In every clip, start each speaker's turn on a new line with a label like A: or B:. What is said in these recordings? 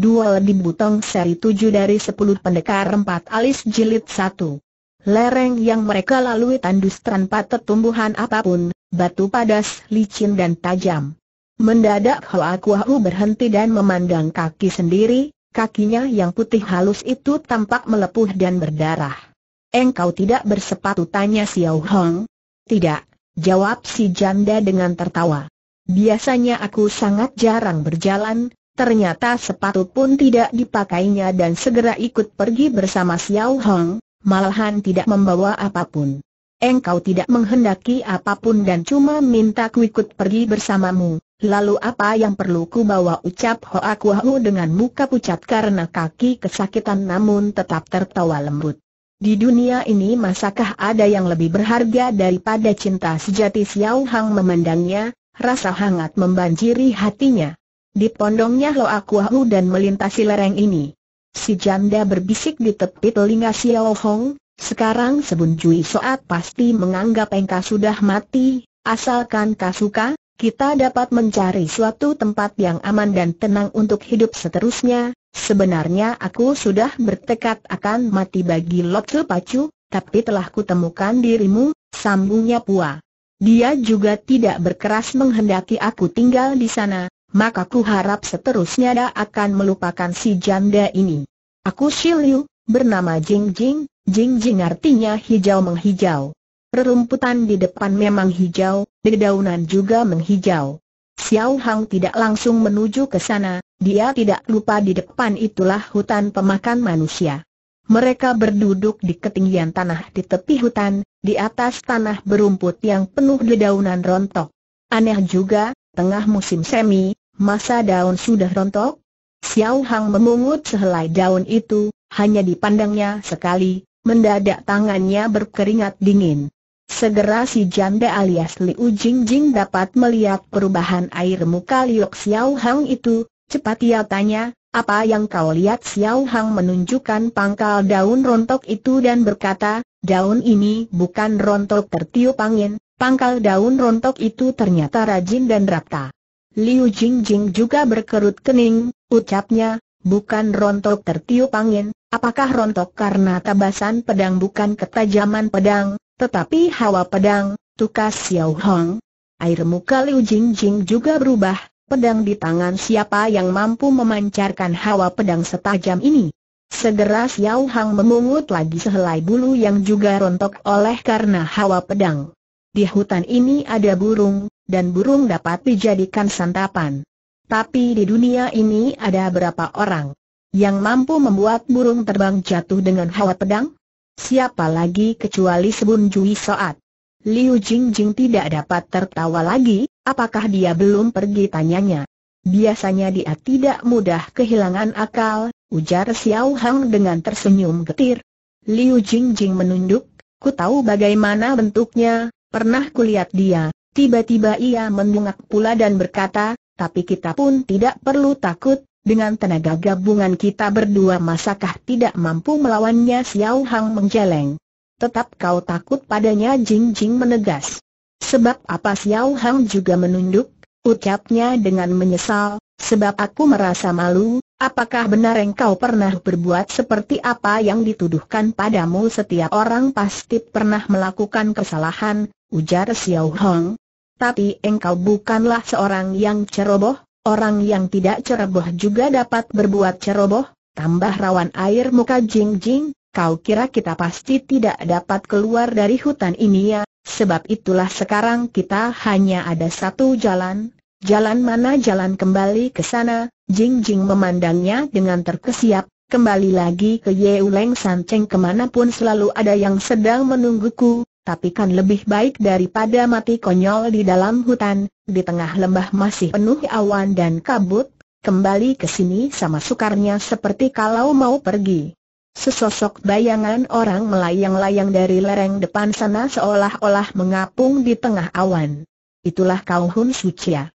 A: Dua lebih butong seri tujuh dari sepuluh pendekar empat alis jilid satu. Lereng yang mereka lalui tandus tanpa tertumbuhan apapun, batu padas, licin dan tajam. Mendadak Hoa Kuahu berhenti dan memandang kaki sendiri, kakinya yang putih halus itu tampak melepuh dan berdarah. Engkau tidak bersepatu tanya Xiao Hong? Tidak, jawab si janda dengan tertawa. Biasanya aku sangat jarang berjalan, Ternyata sepatu pun tidak dipakainya dan segera ikut pergi bersama Xiao Hong, malahan tidak membawa apapun. Engkau tidak menghendaki apapun dan cuma minta ku ikut pergi bersamamu, lalu apa yang perlu ku bawa ucap Hoa Kuahu dengan muka pucat karena kaki kesakitan namun tetap tertawa lembut. Di dunia ini masakah ada yang lebih berharga daripada cinta sejati Xiao Hong memandangnya, rasa hangat membanjiri hatinya. Di Dipondongnya Loa Kuahu dan melintasi lereng ini. Si janda berbisik di tepi telinga Xiao Hong, sekarang Sebun Cui Soat pasti menganggap engkau sudah mati, asalkan kau suka, kita dapat mencari suatu tempat yang aman dan tenang untuk hidup seterusnya. Sebenarnya aku sudah bertekad akan mati bagi Lotsu Pacu, tapi telah kutemukan dirimu, sambungnya Pua. Dia juga tidak berkeras menghendaki aku tinggal di sana, maka ku harap seterusnya dia akan melupakan si janda ini. Aku Shiliu, bernama Jing Jing, Jing Jing artinya hijau menghijau. Rerumputan di depan memang hijau, dedaunan juga menghijau. Xiao Hang tidak langsung menuju ke sana, dia tidak lupa di depan itulah hutan pemakan manusia. Mereka berduduk di ketinggian tanah di tepi hutan, di atas tanah berumput yang penuh dedaunan rontok. Aneh juga, tengah musim semi, masa daun sudah rontok? Xiao Hang memungut sehelai daun itu, hanya dipandangnya sekali, mendadak tangannya berkeringat dingin. Segera si janda alias Liu Jing dapat melihat perubahan air muka Liu Xiao Hang itu, cepat ia tanya, apa yang kau lihat Xiao Hang menunjukkan pangkal daun rontok itu dan berkata, daun ini bukan rontok tertiup angin, pangkal daun rontok itu ternyata rajin dan rapta. Liu Jingjing juga berkerut kening, ucapnya, bukan rontok tertiup angin, apakah rontok karena tabasan pedang bukan ketajaman pedang, tetapi hawa pedang, tukas Xiao Hong. Air muka Liu Jingjing juga berubah, pedang di tangan siapa yang mampu memancarkan hawa pedang setajam ini. Segera Xiao Hong memungut lagi sehelai bulu yang juga rontok oleh karena hawa pedang. Di hutan ini ada burung, dan burung dapat dijadikan santapan. Tapi di dunia ini ada berapa orang yang mampu membuat burung terbang jatuh dengan hawa pedang? Siapa lagi kecuali Sebun Jui Soat? Liu Jingjing tidak dapat tertawa lagi, apakah dia belum pergi tanyanya. Biasanya dia tidak mudah kehilangan akal, ujar Xiao Hang dengan tersenyum getir. Liu Jingjing menunduk, ku tahu bagaimana bentuknya, pernah kulihat dia, Tiba-tiba ia mendongak pula dan berkata, tapi kita pun tidak perlu takut, dengan tenaga gabungan kita berdua masakah tidak mampu melawannya Xiao Hang menjeleng. Tetap kau takut padanya Jing Jing menegas. Sebab apa Xiao Hang juga menunduk, ucapnya dengan menyesal, sebab aku merasa malu, apakah benar engkau pernah berbuat seperti apa yang dituduhkan padamu setiap orang pasti pernah melakukan kesalahan, ujar Xiao Hong. Tapi engkau bukanlah seorang yang ceroboh, orang yang tidak ceroboh juga dapat berbuat ceroboh, tambah rawan air muka Jing Jing, kau kira kita pasti tidak dapat keluar dari hutan ini ya, sebab itulah sekarang kita hanya ada satu jalan, jalan mana jalan kembali ke sana, Jing Jing memandangnya dengan terkesiap, Kembali lagi ke Yeuleng Cheng kemanapun selalu ada yang sedang menungguku, tapi kan lebih baik daripada mati konyol di dalam hutan, di tengah lembah masih penuh awan dan kabut, kembali ke sini sama sukarnya seperti kalau mau pergi. Sesosok bayangan orang melayang-layang dari lereng depan sana seolah-olah mengapung di tengah awan. Itulah kau Hun Sucia.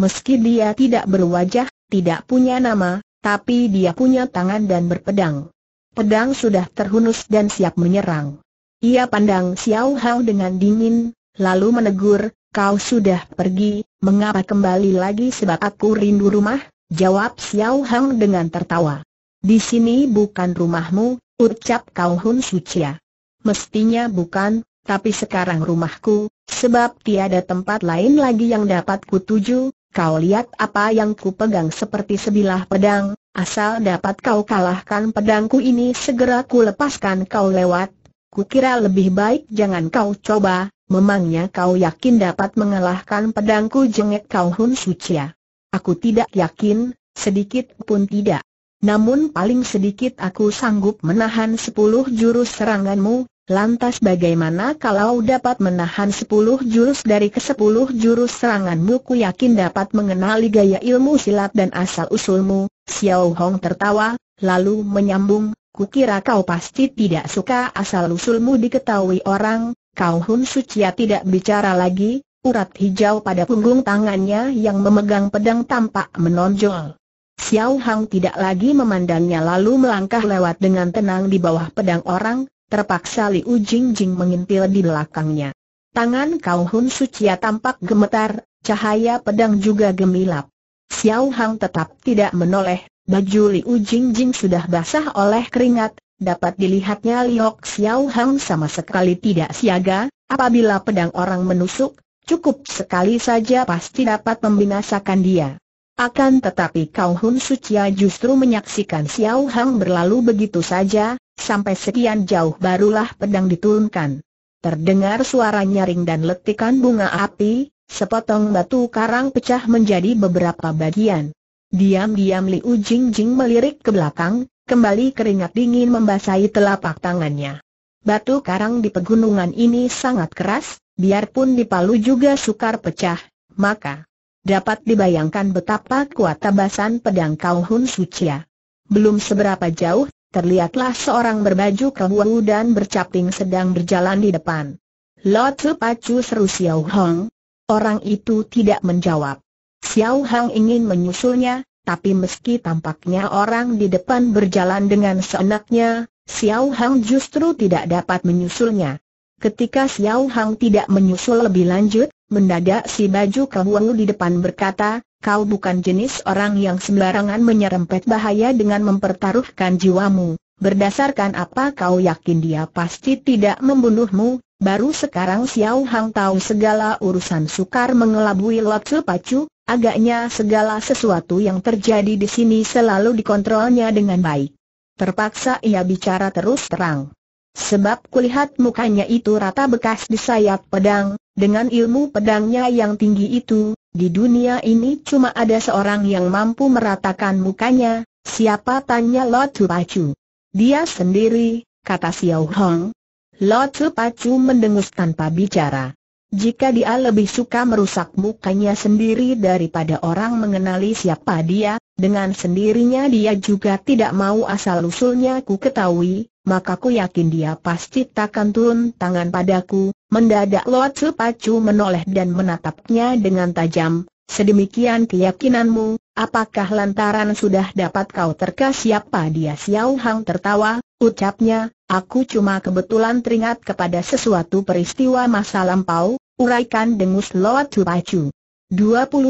A: Meski dia tidak berwajah, tidak punya nama, tapi dia punya tangan dan berpedang. Pedang sudah terhunus dan siap menyerang. Ia pandang Xiao Hao dengan dingin, lalu menegur, kau sudah pergi, mengapa kembali lagi sebab aku rindu rumah? Jawab Xiao Hao dengan tertawa. Di sini bukan rumahmu, ucap Kau Hun Sucia. Mestinya bukan, tapi sekarang rumahku, sebab tiada tempat lain lagi yang dapat kutuju, kau lihat apa yang kupegang seperti sebilah pedang, asal dapat kau kalahkan pedangku ini segera ku lepaskan kau lewat, Kukira lebih baik jangan kau coba, memangnya kau yakin dapat mengalahkan pedangku jengek kau Hun Sucia. Ya? Aku tidak yakin, sedikit pun tidak. Namun paling sedikit aku sanggup menahan sepuluh jurus seranganmu, lantas bagaimana kalau dapat menahan sepuluh jurus dari kesepuluh jurus seranganmu ku yakin dapat mengenali gaya ilmu silat dan asal-usulmu, Xiao Hong tertawa, lalu menyambung, Kukira kau pasti tidak suka asal-usulmu diketahui orang, kau Hun Sucia tidak bicara lagi, urat hijau pada punggung tangannya yang memegang pedang tampak menonjol. Xiao Hang tidak lagi memandangnya lalu melangkah lewat dengan tenang di bawah pedang orang, terpaksa Liu Jingjing mengintil di belakangnya. Tangan Kau Hun Sucia tampak gemetar, cahaya pedang juga gemilap. Xiao Hang tetap tidak menoleh, Baju Liu Jingjing sudah basah oleh keringat, dapat dilihatnya Liok Xiao Hang sama sekali tidak siaga, apabila pedang orang menusuk, cukup sekali saja pasti dapat membinasakan dia. Akan tetapi Kau Hun Sucia justru menyaksikan Xiao Hang berlalu begitu saja, sampai sekian jauh barulah pedang diturunkan. Terdengar suara nyaring dan letikan bunga api, sepotong batu karang pecah menjadi beberapa bagian. Diam-diam Liu Jingjing melirik ke belakang, kembali keringat dingin membasahi telapak tangannya. Batu karang di pegunungan ini sangat keras, biarpun dipalu juga sukar pecah, maka dapat dibayangkan betapa kuat tabasan pedang Kau Hun Sucia. Belum seberapa jauh, terlihatlah seorang berbaju keburu dan bercaping sedang berjalan di depan. Lo Tzu Pacu seru Xiao Hong. Orang itu tidak menjawab. Xiao Hang ingin menyusulnya, tapi meski tampaknya orang di depan berjalan dengan seenaknya, Xiao Hang justru tidak dapat menyusulnya. Ketika Xiao Hang tidak menyusul lebih lanjut, mendadak si baju kewu di depan berkata, kau bukan jenis orang yang sembarangan menyerempet bahaya dengan mempertaruhkan jiwamu. Berdasarkan apa kau yakin dia pasti tidak membunuhmu? Baru sekarang Xiao Hang tahu segala urusan sukar mengelabui Lotsu Pacu, Agaknya segala sesuatu yang terjadi di sini selalu dikontrolnya dengan baik. Terpaksa ia bicara terus terang. Sebab kulihat mukanya itu rata bekas di sayap pedang, dengan ilmu pedangnya yang tinggi itu, di dunia ini cuma ada seorang yang mampu meratakan mukanya, siapa tanya Lotu Pacu. Dia sendiri, kata Xiao Hong. Lotu Pacu mendengus tanpa bicara. Jika dia lebih suka merusak mukanya sendiri daripada orang mengenali siapa dia, dengan sendirinya dia juga tidak mau asal-usulnya ku ketahui, maka ku yakin dia pasti takkan turun tangan padaku. Mendadak Loat sepacu menoleh dan menatapnya dengan tajam, sedemikian keyakinanmu, apakah lantaran sudah dapat kau terka siapa dia Xiao Hang tertawa, ucapnya, Aku cuma kebetulan teringat kepada sesuatu peristiwa masa lampau, uraikan dengus Loat Dua 20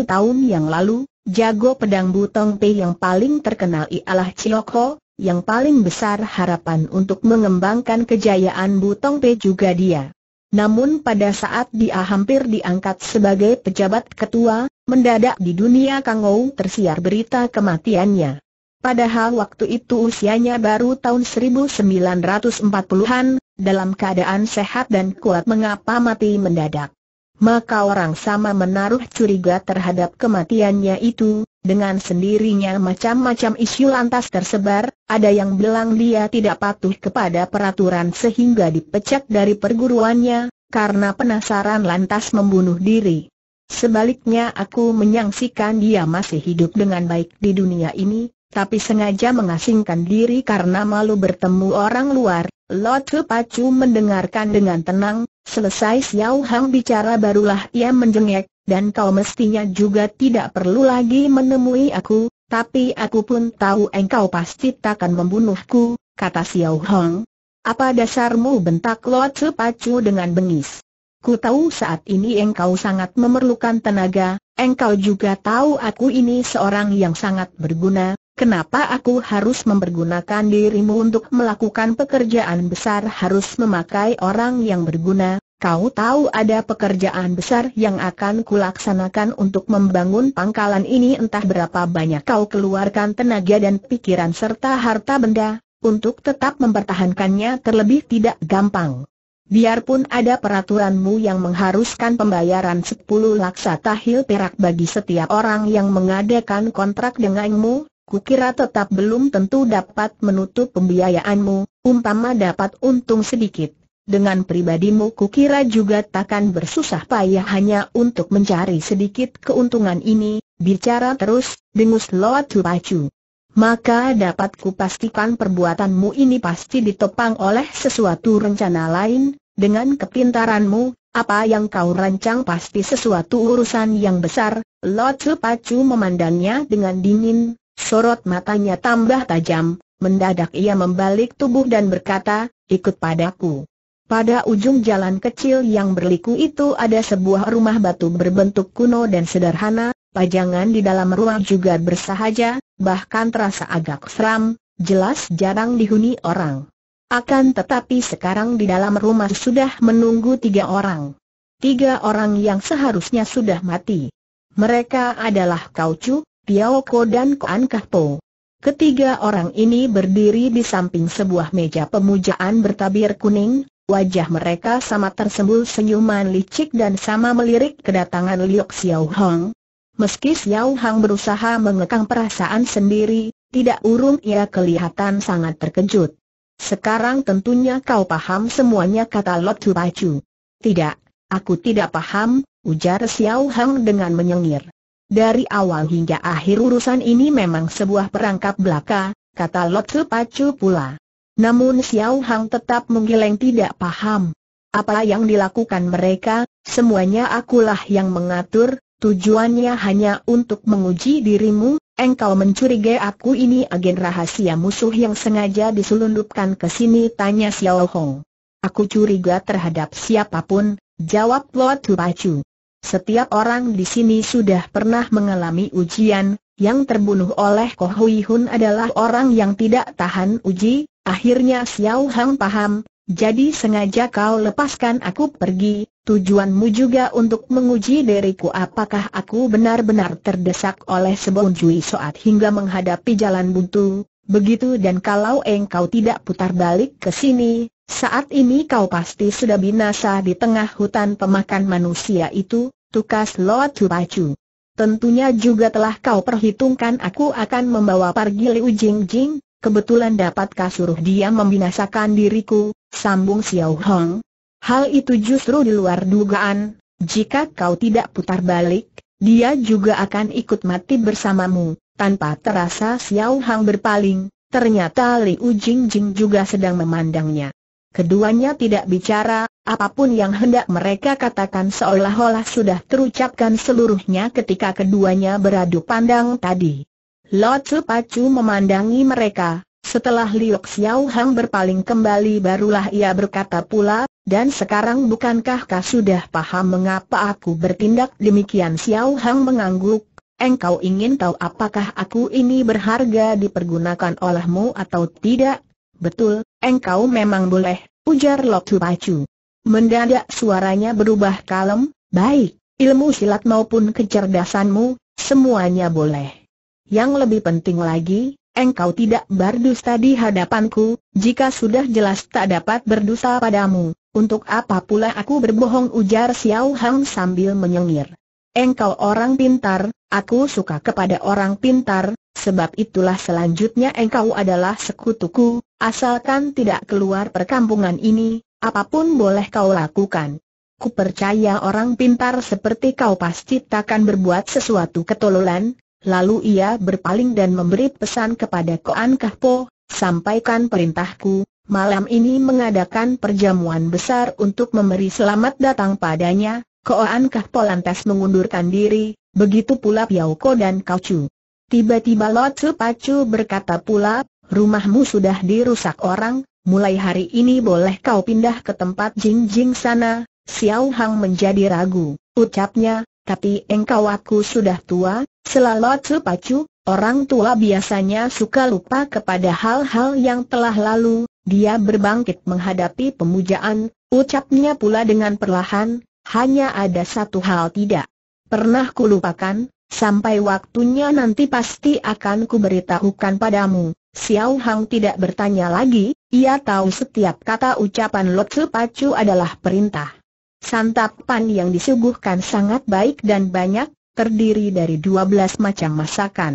A: tahun yang lalu, jago pedang Butong Pe yang paling terkenal ialah Cioko, yang paling besar harapan untuk mengembangkan kejayaan Butong Pe juga dia. Namun pada saat dia hampir diangkat sebagai pejabat ketua, mendadak di dunia Kangou tersiar berita kematiannya. Padahal waktu itu usianya baru tahun 1940-an, dalam keadaan sehat dan kuat mengapa mati mendadak. Maka orang sama menaruh curiga terhadap kematiannya itu, dengan sendirinya macam-macam isu lantas tersebar, ada yang bilang dia tidak patuh kepada peraturan sehingga dipecat dari perguruannya, karena penasaran lantas membunuh diri. Sebaliknya aku menyaksikan dia masih hidup dengan baik di dunia ini, tapi sengaja mengasingkan diri karena malu bertemu orang luar. Lotu Pacu mendengarkan dengan tenang, selesai Xiao Hang bicara barulah ia menjengek, dan kau mestinya juga tidak perlu lagi menemui aku, tapi aku pun tahu engkau pasti takkan membunuhku, kata Xiao Hang. Apa dasarmu bentak Lotu Pacu dengan bengis? Ku tahu saat ini engkau sangat memerlukan tenaga, engkau juga tahu aku ini seorang yang sangat berguna, Kenapa aku harus mempergunakan dirimu untuk melakukan pekerjaan besar harus memakai orang yang berguna? Kau tahu ada pekerjaan besar yang akan kulaksanakan untuk membangun pangkalan ini entah berapa banyak kau keluarkan tenaga dan pikiran serta harta benda, untuk tetap mempertahankannya terlebih tidak gampang. Biarpun ada peraturanmu yang mengharuskan pembayaran 10 laksa tahil perak bagi setiap orang yang mengadakan kontrak denganmu, kukira tetap belum tentu dapat menutup pembiayaanmu, umpama dapat untung sedikit. Dengan pribadimu kukira juga takkan bersusah payah hanya untuk mencari sedikit keuntungan ini, bicara terus, dengus Loa pacu. Maka dapat kupastikan perbuatanmu ini pasti ditopang oleh sesuatu rencana lain, dengan kepintaranmu apa yang kau rancang pasti sesuatu urusan yang besar, Lo Pacu memandangnya dengan dingin, Sorot matanya tambah tajam, mendadak ia membalik tubuh dan berkata, ikut padaku. Pada ujung jalan kecil yang berliku itu ada sebuah rumah batu berbentuk kuno dan sederhana, pajangan di dalam ruang juga bersahaja, bahkan terasa agak seram, jelas jarang dihuni orang. Akan tetapi sekarang di dalam rumah sudah menunggu tiga orang. Tiga orang yang seharusnya sudah mati. Mereka adalah kau, Chu? Piao Ko dan Koan Kahpo. Ketiga orang ini berdiri di samping sebuah meja pemujaan bertabir kuning, wajah mereka sama tersembul senyuman licik dan sama melirik kedatangan Liu Xiao Hong. Meski Xiao Hong berusaha mengekang perasaan sendiri, tidak urung ia kelihatan sangat terkejut. Sekarang tentunya kau paham semuanya kata Lot Chu Pacu. Tidak, aku tidak paham, ujar Xiao Hong dengan menyengir. Dari awal hingga akhir urusan ini memang sebuah perangkap belaka, kata Su Pacu pula. Namun Xiao Hang tetap menggeleng tidak paham. Apa yang dilakukan mereka, semuanya akulah yang mengatur, tujuannya hanya untuk menguji dirimu, engkau mencurigai aku ini agen rahasia musuh yang sengaja diselundupkan ke sini tanya Xiao Hong. Aku curiga terhadap siapapun, jawab Su Pacu. Setiap orang di sini sudah pernah mengalami ujian, yang terbunuh oleh Koh Hui Hun adalah orang yang tidak tahan uji, akhirnya Xiao Hang paham, jadi sengaja kau lepaskan aku pergi, tujuanmu juga untuk menguji diriku apakah aku benar-benar terdesak oleh sebuah Jui Soat hingga menghadapi jalan buntu, begitu dan kalau engkau tidak putar balik ke sini, saat ini kau pasti sudah binasa di tengah hutan pemakan manusia itu, tukas Loat Pacu. Tentunya juga telah kau perhitungkan aku akan membawa pergi Liu Jing kebetulan dapat suruh dia membinasakan diriku, sambung Xiao Hong. Hal itu justru di luar dugaan, jika kau tidak putar balik, dia juga akan ikut mati bersamamu. Tanpa terasa Xiao Hong berpaling, ternyata Liu Jingjing juga sedang memandangnya. Keduanya tidak bicara, apapun yang hendak mereka katakan seolah-olah sudah terucapkan seluruhnya ketika keduanya beradu pandang tadi. Lo Tzu Pacu memandangi mereka, setelah Liok Xiao Hang berpaling kembali barulah ia berkata pula, dan sekarang bukankah kau sudah paham mengapa aku bertindak demikian Xiao Hang mengangguk, engkau ingin tahu apakah aku ini berharga dipergunakan olehmu atau tidak? Betul, engkau memang boleh, ujar Lotu Pacu. Mendadak suaranya berubah kalem, baik, ilmu silat maupun kecerdasanmu, semuanya boleh. Yang lebih penting lagi, engkau tidak berdusta di hadapanku, jika sudah jelas tak dapat berdusta padamu, untuk apa pula aku berbohong ujar Xiao Hang sambil menyengir. Engkau orang pintar, aku suka kepada orang pintar, sebab itulah selanjutnya engkau adalah sekutuku, Asalkan tidak keluar perkampungan ini, apapun boleh kau lakukan. Ku percaya orang pintar seperti kau pasti takkan berbuat sesuatu ketololan. Lalu ia berpaling dan memberi pesan kepada Koan Kahpo, sampaikan perintahku, malam ini mengadakan perjamuan besar untuk memberi selamat datang padanya, Koan Kahpo lantas mengundurkan diri, begitu pula Ko dan Kau Chu. Tiba-tiba Su Pacu berkata pula, rumahmu sudah dirusak orang, mulai hari ini boleh kau pindah ke tempat jingjing sana, Xiao Hang menjadi ragu, ucapnya, tapi engkau aku sudah tua, selalu cepacu. orang tua biasanya suka lupa kepada hal-hal yang telah lalu, dia berbangkit menghadapi pemujaan, ucapnya pula dengan perlahan, hanya ada satu hal tidak pernah kulupakan, sampai waktunya nanti pasti akan kuberitahukan padamu. Xiao Hang tidak bertanya lagi, ia tahu setiap kata ucapan Lo Tzu Pacu adalah perintah. Santapan yang disuguhkan sangat baik dan banyak, terdiri dari 12 macam masakan.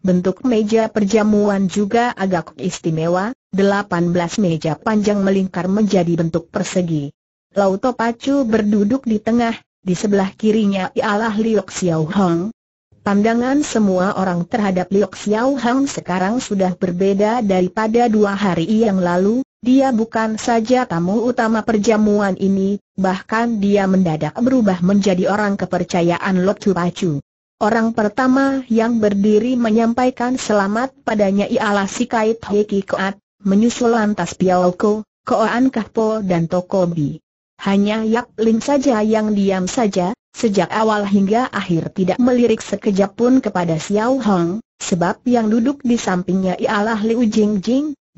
A: Bentuk meja perjamuan juga agak istimewa, 18 meja panjang melingkar menjadi bentuk persegi. Lauto Pacu berduduk di tengah, di sebelah kirinya ialah Liok Xiao Hong, Pandangan semua orang terhadap Liu Xiao Hang sekarang sudah berbeda daripada dua hari yang lalu, dia bukan saja tamu utama perjamuan ini, bahkan dia mendadak berubah menjadi orang kepercayaan Lok Chu Pacu. Orang pertama yang berdiri menyampaikan selamat padanya ialah si Kait Heki Koat, menyusul lantas Piao Ko, Koan Kahpo dan Tokobi. Hanya Yap Lin saja yang diam saja, Sejak awal hingga akhir tidak melirik sekejap pun kepada Xiao Hong, sebab yang duduk di sampingnya ialah Liu Jing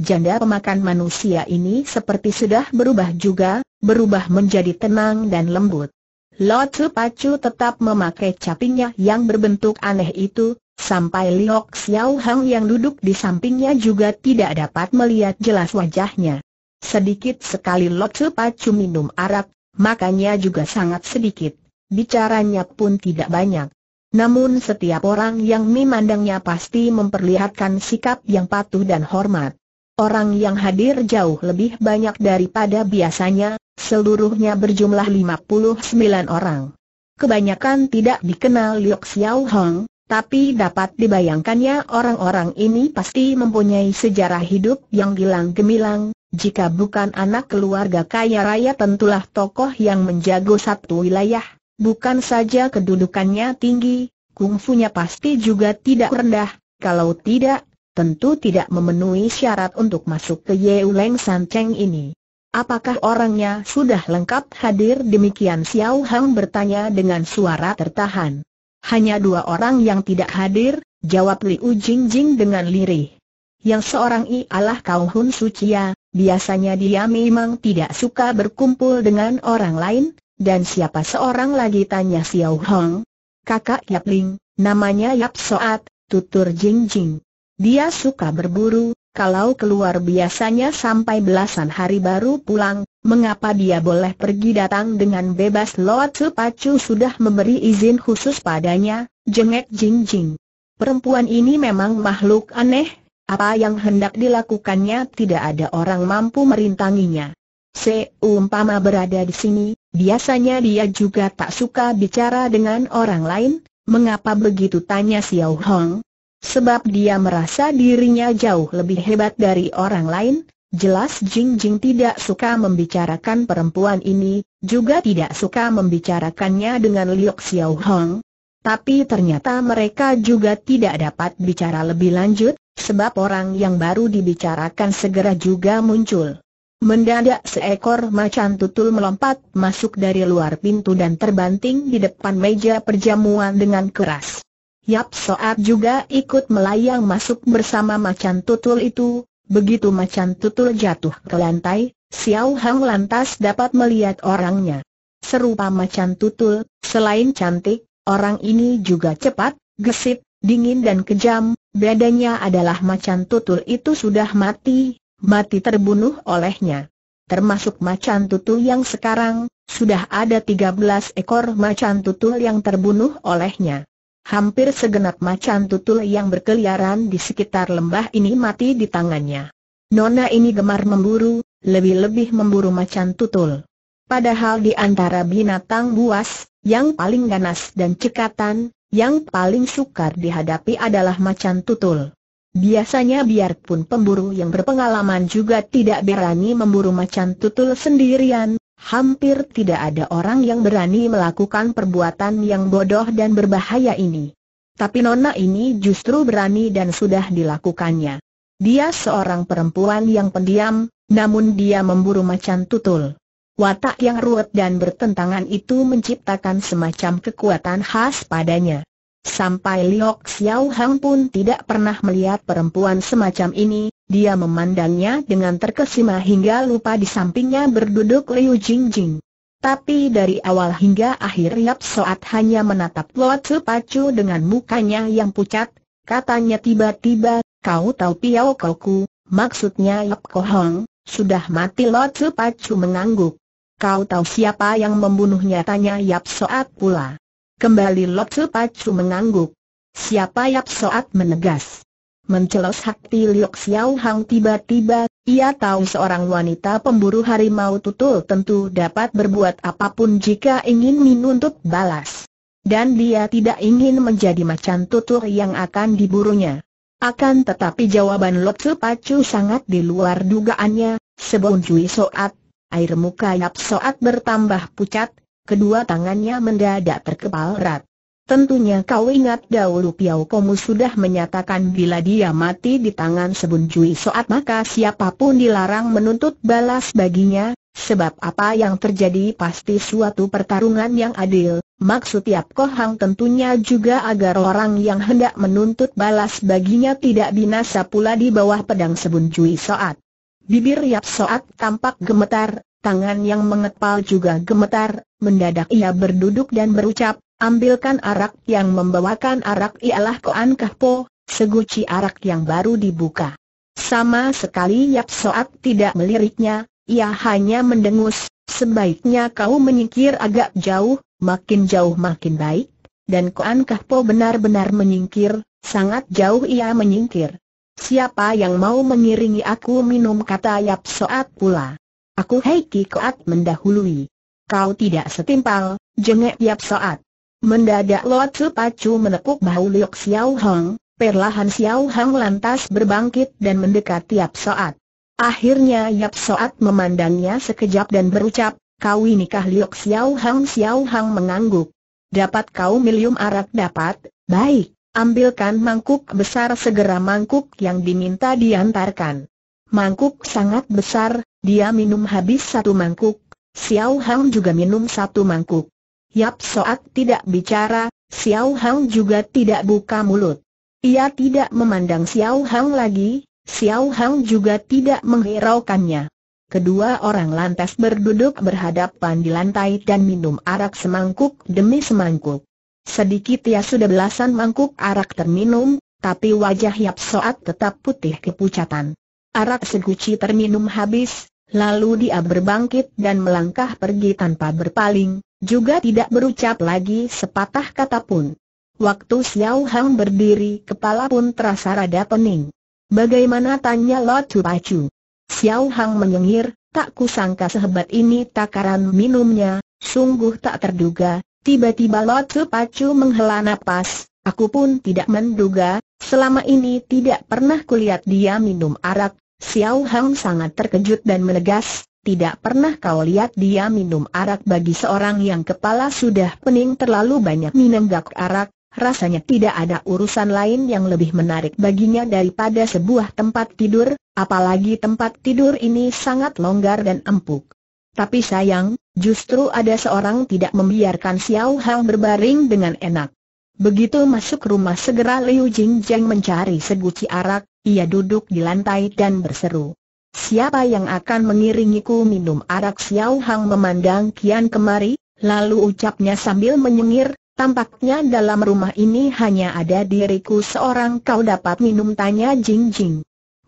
A: janda pemakan manusia ini seperti sudah berubah juga, berubah menjadi tenang dan lembut. Lo Tzu Pacu tetap memakai capingnya yang berbentuk aneh itu, sampai Liok Xiao Hong yang duduk di sampingnya juga tidak dapat melihat jelas wajahnya. Sedikit sekali Lo Tzu Pacu minum arak, makanya juga sangat sedikit bicaranya pun tidak banyak. Namun setiap orang yang memandangnya pasti memperlihatkan sikap yang patuh dan hormat. Orang yang hadir jauh lebih banyak daripada biasanya, seluruhnya berjumlah 59 orang. Kebanyakan tidak dikenal Liu Xiao Hong, tapi dapat dibayangkannya orang-orang ini pasti mempunyai sejarah hidup yang gilang gemilang, jika bukan anak keluarga kaya raya tentulah tokoh yang menjago satu wilayah, Bukan saja kedudukannya tinggi, kungfunya pasti juga tidak rendah, kalau tidak, tentu tidak memenuhi syarat untuk masuk ke Yeuleng Cheng ini. Apakah orangnya sudah lengkap hadir demikian Xiao Hang bertanya dengan suara tertahan. Hanya dua orang yang tidak hadir, jawab Liu Jingjing dengan lirih. Yang seorang ialah Kau Hun Suciya, biasanya dia memang tidak suka berkumpul dengan orang lain, dan siapa seorang lagi tanya Xiao Hong? Kakak Yap Ling, namanya Yap Soat, tutur Jing Jing. Dia suka berburu, kalau keluar biasanya sampai belasan hari baru pulang, mengapa dia boleh pergi datang dengan bebas Loat Pacu sudah memberi izin khusus padanya, jengek Jing Jing. Perempuan ini memang makhluk aneh, apa yang hendak dilakukannya tidak ada orang mampu merintanginya. Seumpama berada di sini, Biasanya dia juga tak suka bicara dengan orang lain, mengapa begitu tanya Xiao Hong? Sebab dia merasa dirinya jauh lebih hebat dari orang lain, jelas Jing Jing tidak suka membicarakan perempuan ini, juga tidak suka membicarakannya dengan Liu Xiao Hong. Tapi ternyata mereka juga tidak dapat bicara lebih lanjut, sebab orang yang baru dibicarakan segera juga muncul. Mendadak seekor macan tutul melompat masuk dari luar pintu dan terbanting di depan meja perjamuan dengan keras. Yap Soap juga ikut melayang masuk bersama macan tutul itu, begitu macan tutul jatuh ke lantai, Xiao Hang lantas dapat melihat orangnya. Serupa macan tutul, selain cantik, orang ini juga cepat, gesit, dingin dan kejam, bedanya adalah macan tutul itu sudah mati, mati terbunuh olehnya. Termasuk macan tutul yang sekarang, sudah ada 13 ekor macan tutul yang terbunuh olehnya. Hampir segenap macan tutul yang berkeliaran di sekitar lembah ini mati di tangannya. Nona ini gemar memburu, lebih-lebih memburu macan tutul. Padahal di antara binatang buas, yang paling ganas dan cekatan, yang paling sukar dihadapi adalah macan tutul. Biasanya biarpun pemburu yang berpengalaman juga tidak berani memburu macan tutul sendirian, hampir tidak ada orang yang berani melakukan perbuatan yang bodoh dan berbahaya ini. Tapi Nona ini justru berani dan sudah dilakukannya. Dia seorang perempuan yang pendiam, namun dia memburu macan tutul. Watak yang ruwet dan bertentangan itu menciptakan semacam kekuatan khas padanya. Sampai Liok Xiao Hang pun tidak pernah melihat perempuan semacam ini, dia memandangnya dengan terkesima hingga lupa di sampingnya berduduk Liu Jingjing. Tapi dari awal hingga akhir Yap Soat hanya menatap Luat Tzu Pacu dengan mukanya yang pucat, katanya tiba-tiba, kau tahu Piao Koku, maksudnya Yap Kohong, sudah mati Luat Tzu Pacu mengangguk. Kau tahu siapa yang membunuhnya tanya Yap Soat pula. Kembali Lotse Pacu mengangguk. Siapa Yap Soat menegas. Mencelos hati Liok Xiao Hang tiba-tiba, ia tahu seorang wanita pemburu harimau tutul tentu dapat berbuat apapun jika ingin menuntut balas. Dan dia tidak ingin menjadi macan tutul yang akan diburunya. Akan tetapi jawaban Lotse Pacu sangat di luar dugaannya, sebonjui Soat, air muka Yap Soat bertambah pucat, kedua tangannya mendadak terkepal erat. Tentunya kau ingat dahulu Piao Komu sudah menyatakan bila dia mati di tangan Sebun Cui Soat maka siapapun dilarang menuntut balas baginya, sebab apa yang terjadi pasti suatu pertarungan yang adil. Maksud tiap Kohang tentunya juga agar orang yang hendak menuntut balas baginya tidak binasa pula di bawah pedang Sebun Cui Soat. Bibir Yap Soat tampak gemetar, tangan yang mengepal juga gemetar, mendadak ia berduduk dan berucap, ambilkan arak yang membawakan arak ialah Koan Kahpo, seguci arak yang baru dibuka. Sama sekali Yap Soat tidak meliriknya, ia hanya mendengus, sebaiknya kau menyingkir agak jauh, makin jauh makin baik, dan Koan Kahpo benar-benar menyingkir, sangat jauh ia menyingkir. Siapa yang mau mengiringi aku minum kata Yap Soat pula. Aku Heiki Koat mendahului. Kau tidak setimpal, jengek tiap saat. Mendadak Lo Tzu Pacu menepuk bahu Liok Xiao Hong, perlahan Xiao Hong lantas berbangkit dan mendekat tiap saat. Akhirnya Yap Soat memandangnya sekejap dan berucap, kau inikah Liok Xiao Hong Xiao Hong mengangguk. Dapat kau milium arak dapat, baik, ambilkan mangkuk besar segera mangkuk yang diminta diantarkan mangkuk sangat besar, dia minum habis satu mangkuk, Xiao Hang juga minum satu mangkuk. Yap Soak tidak bicara, Xiao Hang juga tidak buka mulut. Ia tidak memandang Xiao Hang lagi, Xiao Hang juga tidak menghiraukannya. Kedua orang lantas berduduk berhadapan di lantai dan minum arak semangkuk demi semangkuk. Sedikit ya sudah belasan mangkuk arak terminum, tapi wajah Yap Soat tetap putih kepucatan. Arak seguci terminum habis, lalu dia berbangkit dan melangkah pergi tanpa berpaling, juga tidak berucap lagi sepatah kata pun. Waktu Xiao Hang berdiri kepala pun terasa rada pening. Bagaimana tanya Lo Chu Pacu? Xiao Hang menyengir, tak kusangka sehebat ini takaran minumnya, sungguh tak terduga, tiba-tiba Lo Chu Pacu menghela nafas, aku pun tidak menduga, selama ini tidak pernah kulihat dia minum arak, Xiao Hang sangat terkejut dan menegas, tidak pernah kau lihat dia minum arak bagi seorang yang kepala sudah pening terlalu banyak gak arak, rasanya tidak ada urusan lain yang lebih menarik baginya daripada sebuah tempat tidur, apalagi tempat tidur ini sangat longgar dan empuk. Tapi sayang, justru ada seorang tidak membiarkan Xiao Hang berbaring dengan enak. Begitu masuk rumah segera Liu Jing Jeng mencari seguci arak, ia duduk di lantai dan berseru. Siapa yang akan mengiringiku minum arak Xiao Hang memandang Kian kemari, lalu ucapnya sambil menyengir, tampaknya dalam rumah ini hanya ada diriku seorang kau dapat minum tanya Jing.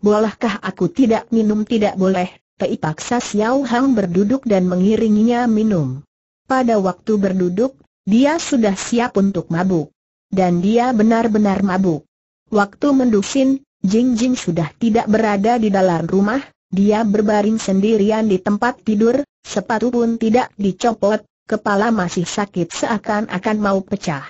A: Bolehkah aku tidak minum tidak boleh, teipaksa Xiao Hang berduduk dan mengiringinya minum. Pada waktu berduduk, dia sudah siap untuk mabuk dan dia benar-benar mabuk. Waktu mendusin, Jing Jing sudah tidak berada di dalam rumah, dia berbaring sendirian di tempat tidur, sepatu pun tidak dicopot, kepala masih sakit seakan-akan mau pecah.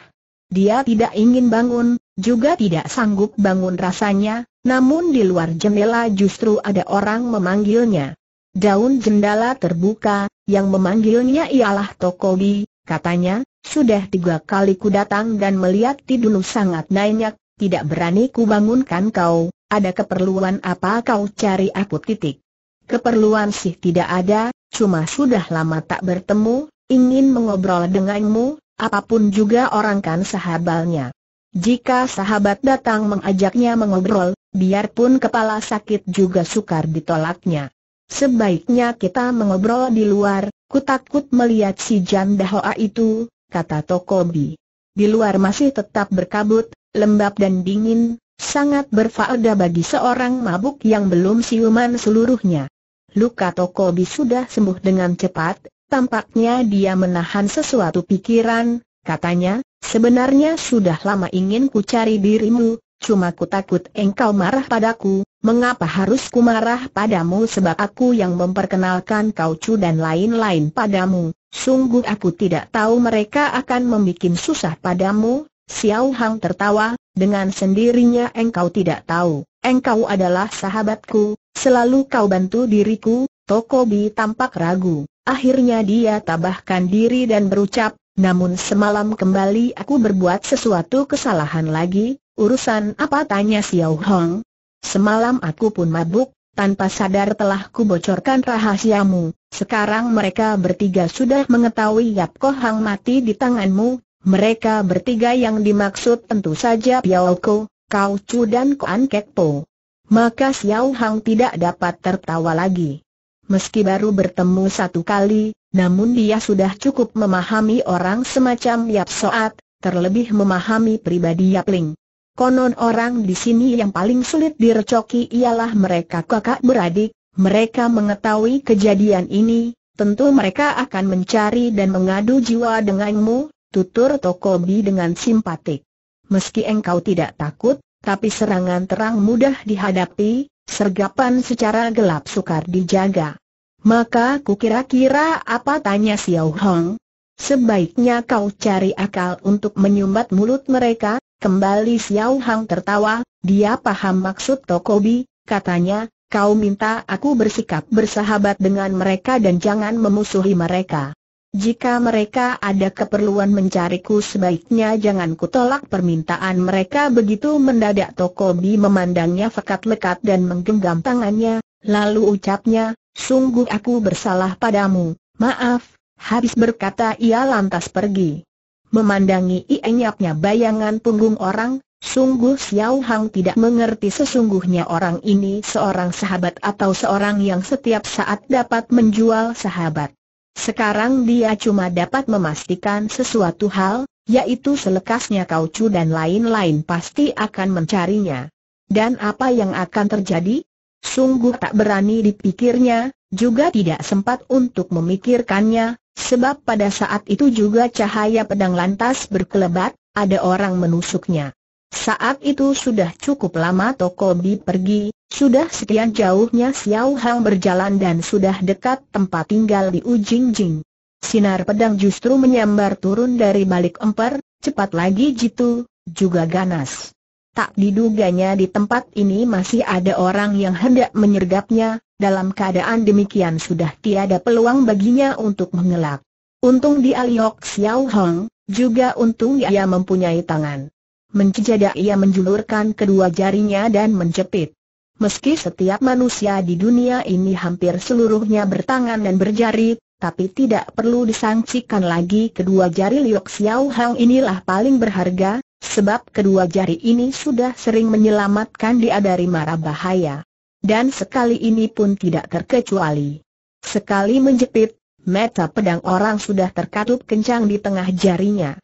A: Dia tidak ingin bangun, juga tidak sanggup bangun rasanya, namun di luar jendela justru ada orang memanggilnya. Daun jendela terbuka, yang memanggilnya ialah Tokobi, katanya, sudah tiga kali ku datang dan melihat tidulu sangat nanyak, tidak berani ku bangunkan kau, ada keperluan apa kau cari aku titik. Keperluan sih tidak ada, cuma sudah lama tak bertemu, ingin mengobrol denganmu, apapun juga orang kan sahabalnya. Jika sahabat datang mengajaknya mengobrol, biarpun kepala sakit juga sukar ditolaknya. Sebaiknya kita mengobrol di luar, ku takut melihat si Jan Dahoa itu, kata Tokobi. Di luar masih tetap berkabut, lembab dan dingin, sangat berfaedah bagi seorang mabuk yang belum siuman seluruhnya. Luka Tokobi sudah sembuh dengan cepat, tampaknya dia menahan sesuatu pikiran, katanya, sebenarnya sudah lama ingin ku cari dirimu, cuma ku takut engkau marah padaku, Mengapa harus marah padamu sebab aku yang memperkenalkan kau cu dan lain-lain padamu? Sungguh aku tidak tahu mereka akan membuat susah padamu. Xiao Hang tertawa, dengan sendirinya engkau tidak tahu. Engkau adalah sahabatku, selalu kau bantu diriku. Tokobi tampak ragu. Akhirnya dia tabahkan diri dan berucap, namun semalam kembali aku berbuat sesuatu kesalahan lagi. Urusan apa tanya Xiao Hang? Semalam aku pun mabuk, tanpa sadar telah kubocorkan rahasiamu, sekarang mereka bertiga sudah mengetahui Yap Hang mati di tanganmu, mereka bertiga yang dimaksud tentu saja Piao Ko, Kau Chu dan Koan Kek Po. Maka Xiao Hang tidak dapat tertawa lagi. Meski baru bertemu satu kali, namun dia sudah cukup memahami orang semacam Yap Soat, terlebih memahami pribadi Yap Ling. Konon orang di sini yang paling sulit direcoki ialah mereka kakak beradik, mereka mengetahui kejadian ini, tentu mereka akan mencari dan mengadu jiwa denganmu, tutur Tokobi dengan simpatik. Meski engkau tidak takut, tapi serangan terang mudah dihadapi, sergapan secara gelap sukar dijaga. Maka ku kira-kira apa tanya Xiao Hong? Sebaiknya kau cari akal untuk menyumbat mulut mereka, Kembali Xiao Hang tertawa, dia paham maksud Tokobi, katanya, kau minta aku bersikap bersahabat dengan mereka dan jangan memusuhi mereka. Jika mereka ada keperluan mencariku sebaiknya jangan kutolak permintaan mereka begitu mendadak Tokobi memandangnya fekat-lekat dan menggenggam tangannya, lalu ucapnya, sungguh aku bersalah padamu, maaf, habis berkata ia lantas pergi. Memandangi ienyaknya bayangan punggung orang, sungguh Xiao Hang tidak mengerti sesungguhnya orang ini seorang sahabat atau seorang yang setiap saat dapat menjual sahabat. Sekarang dia cuma dapat memastikan sesuatu hal, yaitu selekasnya kaucu dan lain-lain pasti akan mencarinya. Dan apa yang akan terjadi? Sungguh tak berani dipikirnya, juga tidak sempat untuk memikirkannya, Sebab pada saat itu juga cahaya pedang lantas berkelebat, ada orang menusuknya. Saat itu sudah cukup lama Toko Bi pergi, sudah sekian jauhnya Xiao Hang berjalan dan sudah dekat tempat tinggal di Ujing Jing. Sinar pedang justru menyambar turun dari balik emper, cepat lagi jitu, juga ganas. Tak diduganya di tempat ini masih ada orang yang hendak menyergapnya, dalam keadaan demikian sudah tiada peluang baginya untuk mengelak. Untung di Aliok Xiao Hong, juga untung ia mempunyai tangan. Mencijadak ia menjulurkan kedua jarinya dan menjepit. Meski setiap manusia di dunia ini hampir seluruhnya bertangan dan berjari, tapi tidak perlu disangsikan lagi kedua jari Liok Xiao Hong inilah paling berharga, Sebab kedua jari ini sudah sering menyelamatkan dia dari mara bahaya. Dan sekali ini pun tidak terkecuali. Sekali menjepit, meta pedang orang sudah terkatup kencang di tengah jarinya.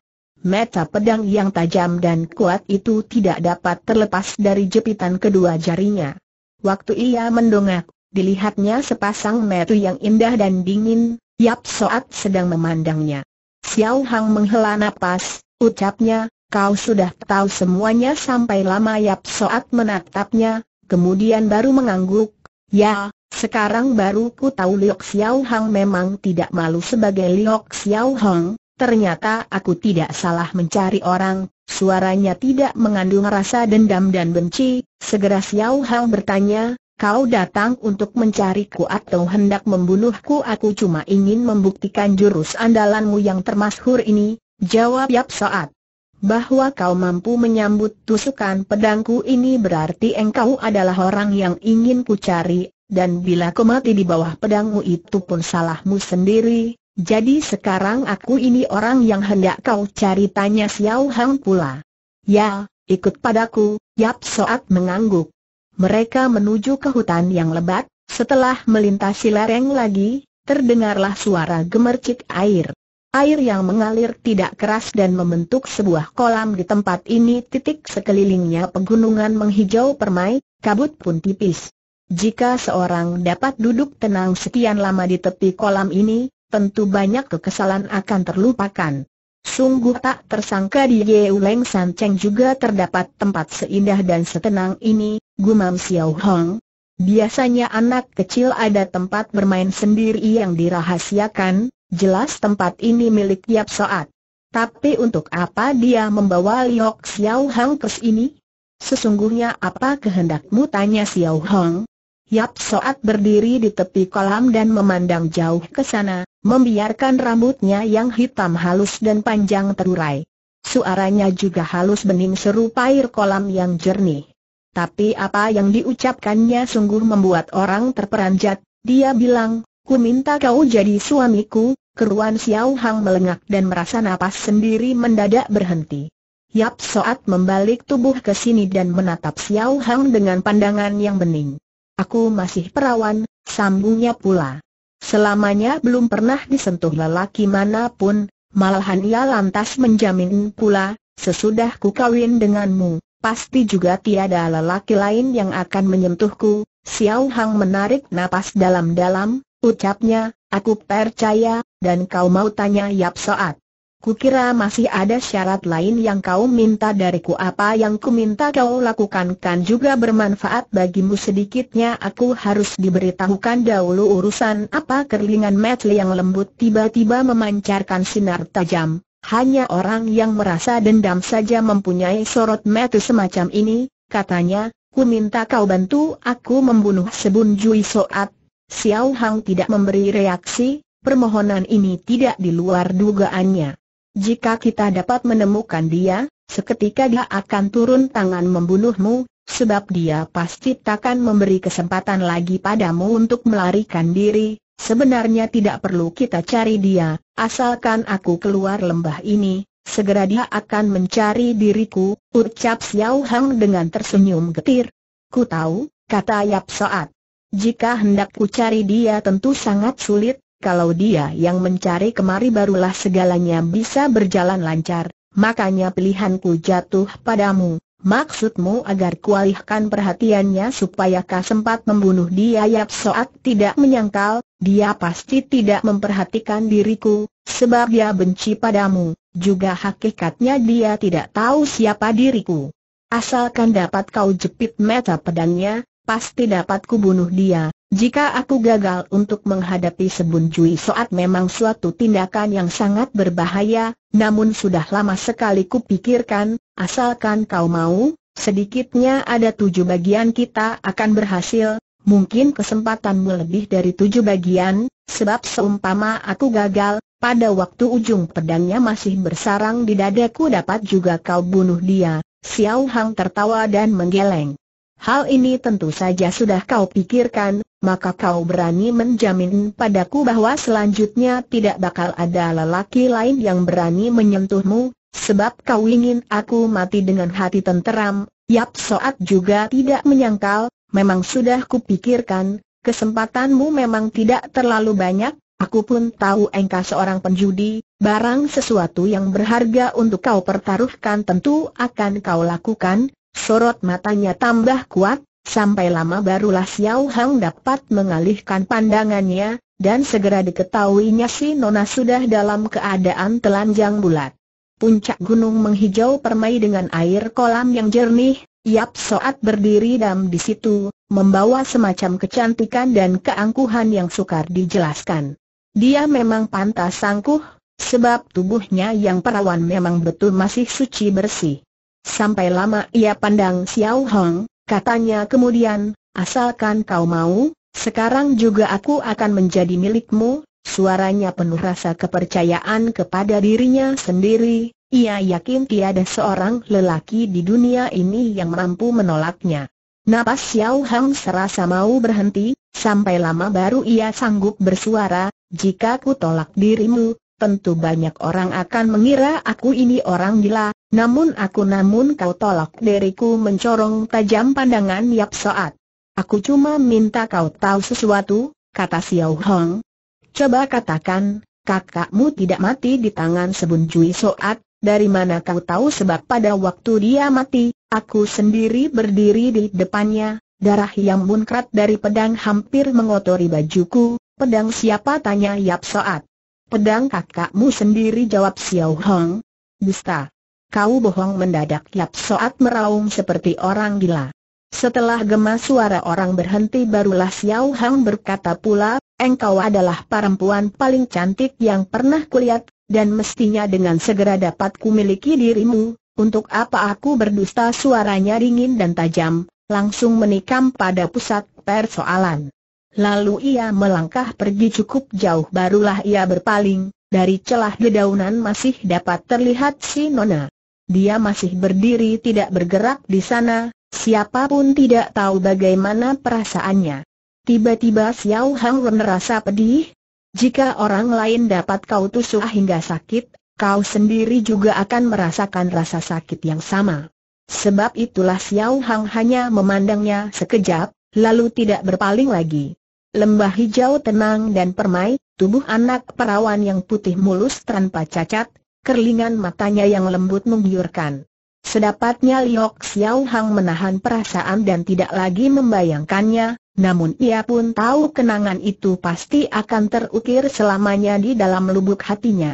A: Meta pedang yang tajam dan kuat itu tidak dapat terlepas dari jepitan kedua jarinya. Waktu ia mendongak, dilihatnya sepasang mata yang indah dan dingin, Yap Soat sedang memandangnya. Xiao Hang menghela napas, ucapnya, Kau sudah tahu semuanya sampai lama Yap Soat menatapnya, kemudian baru mengangguk. Ya, sekarang baru ku tahu Liok Xiao Hang memang tidak malu sebagai Liok Xiao Hang. Ternyata aku tidak salah mencari orang, suaranya tidak mengandung rasa dendam dan benci. Segera Xiao Hang bertanya, kau datang untuk mencariku atau hendak membunuhku? Aku cuma ingin membuktikan jurus andalanmu yang termasyhur ini, jawab Yap Soat bahwa kau mampu menyambut tusukan pedangku ini berarti engkau adalah orang yang ingin ku cari, dan bila kau mati di bawah pedangmu itu pun salahmu sendiri, jadi sekarang aku ini orang yang hendak kau cari tanya Xiao Hang pula. Ya, ikut padaku, Yap Soat mengangguk. Mereka menuju ke hutan yang lebat, setelah melintasi lereng lagi, terdengarlah suara gemercik air. Air yang mengalir tidak keras dan membentuk sebuah kolam di tempat ini titik sekelilingnya pegunungan menghijau permai, kabut pun tipis. Jika seorang dapat duduk tenang sekian lama di tepi kolam ini, tentu banyak kekesalan akan terlupakan. Sungguh tak tersangka di Yeuleng San Cheng juga terdapat tempat seindah dan setenang ini, gumam Xiao Hong. Biasanya anak kecil ada tempat bermain sendiri yang dirahasiakan, Jelas tempat ini milik Yap Soat, Tapi untuk apa dia membawa Liok Xiao Hang ke sini? Sesungguhnya apa kehendakmu tanya Xiao Hang? Yap Soat berdiri di tepi kolam dan memandang jauh ke sana, membiarkan rambutnya yang hitam halus dan panjang terurai. Suaranya juga halus bening serupa air kolam yang jernih. Tapi apa yang diucapkannya sungguh membuat orang terperanjat, dia bilang, Ku minta kau jadi suamiku, keruan Xiao Hang melengak dan merasa napas sendiri mendadak berhenti. Yap Soat membalik tubuh ke sini dan menatap Xiao Hang dengan pandangan yang bening. Aku masih perawan, sambungnya pula. Selamanya belum pernah disentuh lelaki manapun, malahan ia lantas menjamin pula, sesudah ku kawin denganmu, pasti juga tiada lelaki lain yang akan menyentuhku. Xiao Hang menarik napas dalam-dalam, Ucapnya, aku percaya, dan kau mau tanya Yap Soat. Kukira masih ada syarat lain yang kau minta dariku apa yang kuminta kau lakukan kan juga bermanfaat bagimu sedikitnya aku harus diberitahukan dahulu urusan apa kerlingan Metli yang lembut tiba-tiba memancarkan sinar tajam. Hanya orang yang merasa dendam saja mempunyai sorot metu semacam ini, katanya, ku minta kau bantu aku membunuh Sebun Jui Soat Xiao Hang tidak memberi reaksi, permohonan ini tidak di luar dugaannya. Jika kita dapat menemukan dia, seketika dia akan turun tangan membunuhmu, sebab dia pasti takkan memberi kesempatan lagi padamu untuk melarikan diri. Sebenarnya tidak perlu kita cari dia, asalkan aku keluar lembah ini, segera dia akan mencari diriku, ucap Xiao Hang dengan tersenyum getir. Ku tahu, kata Yap Soat. Jika hendak ku cari dia tentu sangat sulit, kalau dia yang mencari kemari barulah segalanya bisa berjalan lancar, makanya pilihanku jatuh padamu. Maksudmu agar kualihkan perhatiannya supaya kau sempat membunuh dia Yap Soat tidak menyangkal, dia pasti tidak memperhatikan diriku, sebab dia benci padamu, juga hakikatnya dia tidak tahu siapa diriku. Asalkan dapat kau jepit mata pedangnya, pasti dapat kubunuh dia, jika aku gagal untuk menghadapi Sebun Cui Soat memang suatu tindakan yang sangat berbahaya, namun sudah lama sekali kupikirkan, asalkan kau mau, sedikitnya ada tujuh bagian kita akan berhasil, mungkin kesempatanmu lebih dari tujuh bagian, sebab seumpama aku gagal, pada waktu ujung pedangnya masih bersarang di dadaku dapat juga kau bunuh dia, Xiao Hang tertawa dan menggeleng. Hal ini tentu saja sudah kau pikirkan, maka kau berani menjamin padaku bahwa selanjutnya tidak bakal ada lelaki lain yang berani menyentuhmu, sebab kau ingin aku mati dengan hati tenteram. Yap Soat juga tidak menyangkal, memang sudah kupikirkan, kesempatanmu memang tidak terlalu banyak, aku pun tahu engkau seorang penjudi, barang sesuatu yang berharga untuk kau pertaruhkan tentu akan kau lakukan, Sorot matanya tambah kuat, sampai lama barulah Xiao Hang dapat mengalihkan pandangannya, dan segera diketahuinya si Nona sudah dalam keadaan telanjang bulat. Puncak gunung menghijau permai dengan air kolam yang jernih, Yap Soat berdiri dam di situ, membawa semacam kecantikan dan keangkuhan yang sukar dijelaskan. Dia memang pantas sangkuh, sebab tubuhnya yang perawan memang betul masih suci bersih. Sampai lama ia pandang Xiao Hong, katanya kemudian, asalkan kau mau, sekarang juga aku akan menjadi milikmu, suaranya penuh rasa kepercayaan kepada dirinya sendiri, ia yakin tiada seorang lelaki di dunia ini yang mampu menolaknya. Napas Xiao Hong serasa mau berhenti, sampai lama baru ia sanggup bersuara, jika ku tolak dirimu, tentu banyak orang akan mengira aku ini orang gila, namun aku namun kau tolak diriku mencorong tajam pandangan Yap Soat. Aku cuma minta kau tahu sesuatu, kata Xiao Hong. Coba katakan, kakakmu tidak mati di tangan Sebun Cui Soat, dari mana kau tahu sebab pada waktu dia mati, aku sendiri berdiri di depannya, darah yang munkrat dari pedang hampir mengotori bajuku, pedang siapa tanya Yap Soat. Pedang kakakmu sendiri jawab Xiao Hong. Dusta. Kau bohong mendadak Yap Soat meraung seperti orang gila. Setelah gemas suara orang berhenti barulah Xiao Hong berkata pula, engkau adalah perempuan paling cantik yang pernah kulihat, dan mestinya dengan segera dapat kumiliki dirimu, untuk apa aku berdusta suaranya dingin dan tajam, langsung menikam pada pusat persoalan. Lalu ia melangkah pergi cukup jauh barulah ia berpaling, dari celah dedaunan masih dapat terlihat si Nona. Dia masih berdiri tidak bergerak di sana, siapapun tidak tahu bagaimana perasaannya. Tiba-tiba Xiao Hang merasa pedih. Jika orang lain dapat kau tusuk hingga sakit, kau sendiri juga akan merasakan rasa sakit yang sama. Sebab itulah Xiao Hang hanya memandangnya sekejap, lalu tidak berpaling lagi lembah hijau tenang dan permai, tubuh anak perawan yang putih mulus tanpa cacat, kerlingan matanya yang lembut menggiurkan. Sedapatnya Liok Xiao Hang menahan perasaan dan tidak lagi membayangkannya, namun ia pun tahu kenangan itu pasti akan terukir selamanya di dalam lubuk hatinya.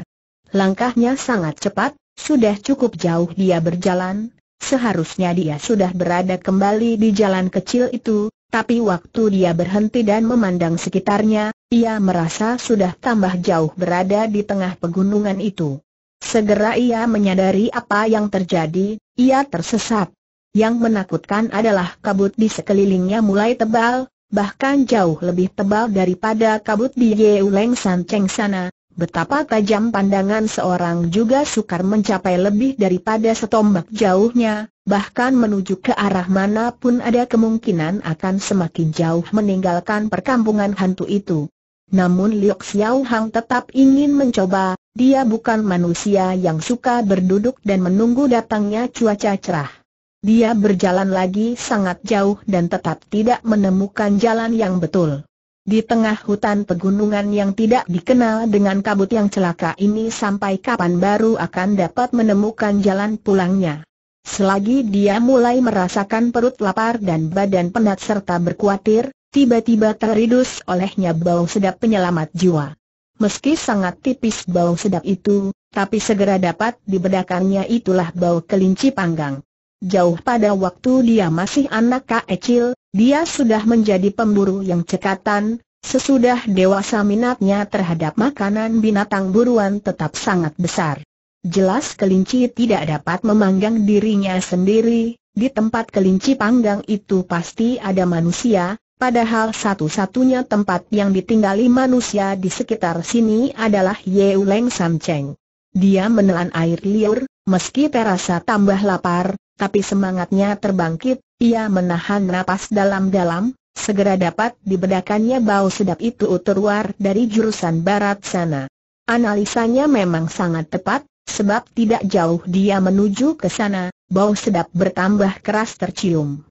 A: Langkahnya sangat cepat, sudah cukup jauh dia berjalan, seharusnya dia sudah berada kembali di jalan kecil itu, tapi waktu dia berhenti dan memandang sekitarnya, ia merasa sudah tambah jauh berada di tengah pegunungan itu. Segera ia menyadari apa yang terjadi, ia tersesat. Yang menakutkan adalah kabut di sekelilingnya mulai tebal, bahkan jauh lebih tebal daripada kabut di Yeuleng San Cheng sana, Betapa tajam pandangan seorang juga sukar mencapai lebih daripada setombak jauhnya, bahkan menuju ke arah mana pun ada kemungkinan akan semakin jauh meninggalkan perkampungan hantu itu. Namun Liok Xiao Hang tetap ingin mencoba, dia bukan manusia yang suka berduduk dan menunggu datangnya cuaca cerah. Dia berjalan lagi sangat jauh dan tetap tidak menemukan jalan yang betul. Di tengah hutan pegunungan yang tidak dikenal dengan kabut yang celaka ini sampai kapan baru akan dapat menemukan jalan pulangnya. Selagi dia mulai merasakan perut lapar dan badan penat serta berkuatir, tiba-tiba teridus olehnya bau sedap penyelamat jiwa. Meski sangat tipis bau sedap itu, tapi segera dapat dibedakannya itulah bau kelinci panggang. Jauh pada waktu dia masih anak kecil, dia sudah menjadi pemburu yang cekatan, sesudah dewasa minatnya terhadap makanan binatang buruan tetap sangat besar. Jelas kelinci tidak dapat memanggang dirinya sendiri, di tempat kelinci panggang itu pasti ada manusia, padahal satu-satunya tempat yang ditinggali manusia di sekitar sini adalah Yeuleng Samceng. Dia menelan air liur, meski terasa tambah lapar, tapi semangatnya terbangkit, ia menahan napas dalam-dalam, segera dapat dibedakannya bau sedap itu terluar dari jurusan barat sana. Analisanya memang sangat tepat, sebab tidak jauh dia menuju ke sana, bau sedap bertambah keras tercium.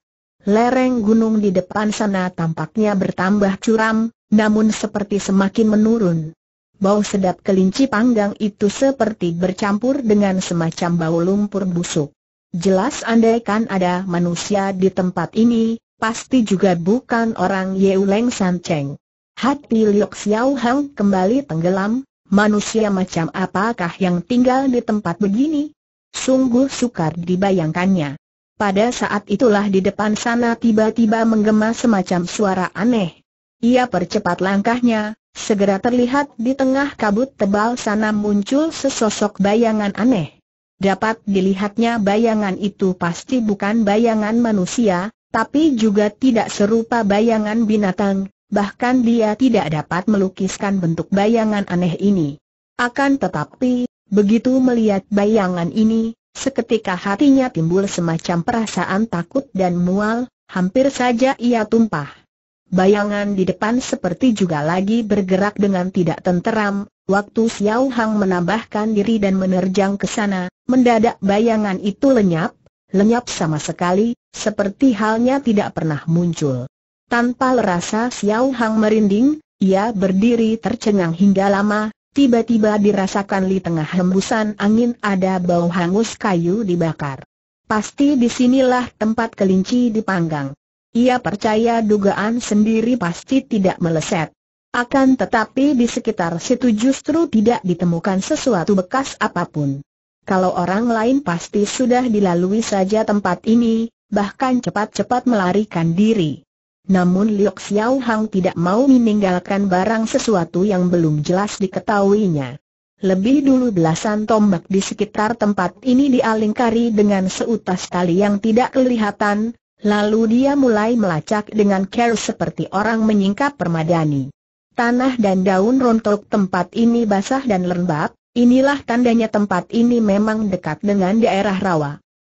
A: Lereng gunung di depan sana tampaknya bertambah curam, namun seperti semakin menurun. Bau sedap kelinci panggang itu seperti bercampur dengan semacam bau lumpur busuk. Jelas andaikan ada manusia di tempat ini, pasti juga bukan orang Yeuleng San Cheng. Hati Liok Xiao Hang kembali tenggelam, manusia macam apakah yang tinggal di tempat begini? Sungguh sukar dibayangkannya. Pada saat itulah di depan sana tiba-tiba menggema semacam suara aneh. Ia percepat langkahnya, segera terlihat di tengah kabut tebal sana muncul sesosok bayangan aneh. Dapat dilihatnya bayangan itu pasti bukan bayangan manusia, tapi juga tidak serupa bayangan binatang, bahkan dia tidak dapat melukiskan bentuk bayangan aneh ini. Akan tetapi, begitu melihat bayangan ini, seketika hatinya timbul semacam perasaan takut dan mual, hampir saja ia tumpah. Bayangan di depan seperti juga lagi bergerak dengan tidak tenteram, waktu Xiao Hang menambahkan diri dan menerjang ke sana, mendadak bayangan itu lenyap, lenyap sama sekali, seperti halnya tidak pernah muncul. Tanpa lerasa Xiao Hang merinding, ia berdiri tercengang hingga lama, tiba-tiba dirasakan di tengah hembusan angin ada bau hangus kayu dibakar. Pasti disinilah tempat kelinci dipanggang. Ia percaya dugaan sendiri pasti tidak meleset. Akan tetapi di sekitar situ justru tidak ditemukan sesuatu bekas apapun. Kalau orang lain pasti sudah dilalui saja tempat ini, bahkan cepat-cepat melarikan diri. Namun Liu Xiao Hang tidak mau meninggalkan barang sesuatu yang belum jelas diketahuinya. Lebih dulu belasan tombak di sekitar tempat ini dialingkari dengan seutas tali yang tidak kelihatan, Lalu dia mulai melacak dengan care seperti orang menyingkap permadani. Tanah dan daun rontok tempat ini basah dan lembab, inilah tandanya tempat ini memang dekat dengan daerah rawa.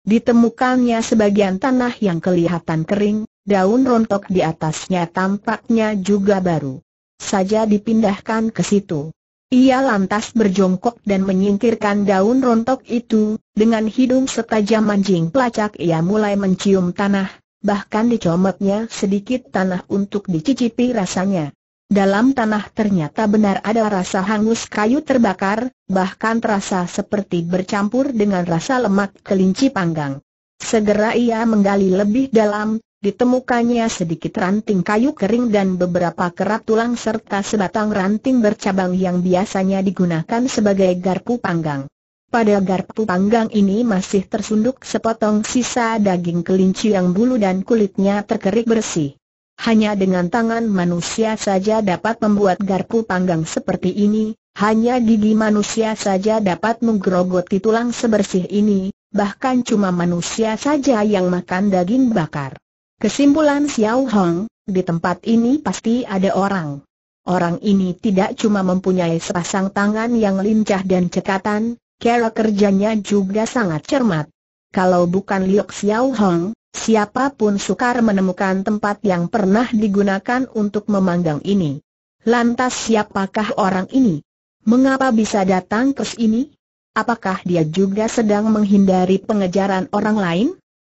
A: Ditemukannya sebagian tanah yang kelihatan kering, daun rontok di atasnya tampaknya juga baru. Saja dipindahkan ke situ. Ia lantas berjongkok dan menyingkirkan daun rontok itu, dengan hidung setajam anjing pelacak ia mulai mencium tanah, bahkan dicomotnya sedikit tanah untuk dicicipi rasanya. Dalam tanah ternyata benar ada rasa hangus kayu terbakar, bahkan terasa seperti bercampur dengan rasa lemak kelinci panggang. Segera ia menggali lebih dalam, ditemukannya sedikit ranting kayu kering dan beberapa kerap tulang serta sebatang ranting bercabang yang biasanya digunakan sebagai garpu panggang. Pada garpu panggang ini masih tersunduk sepotong sisa daging kelinci yang bulu dan kulitnya terkerik bersih. Hanya dengan tangan manusia saja dapat membuat garpu panggang seperti ini, hanya gigi manusia saja dapat menggerogoti tulang sebersih ini, bahkan cuma manusia saja yang makan daging bakar. Kesimpulan Xiao Hong, di tempat ini pasti ada orang. Orang ini tidak cuma mempunyai sepasang tangan yang lincah dan cekatan, cara kerjanya juga sangat cermat. Kalau bukan Liu Xiao Hong, siapapun sukar menemukan tempat yang pernah digunakan untuk memanggang ini. Lantas siapakah orang ini? Mengapa bisa datang ke sini? Apakah dia juga sedang menghindari pengejaran orang lain?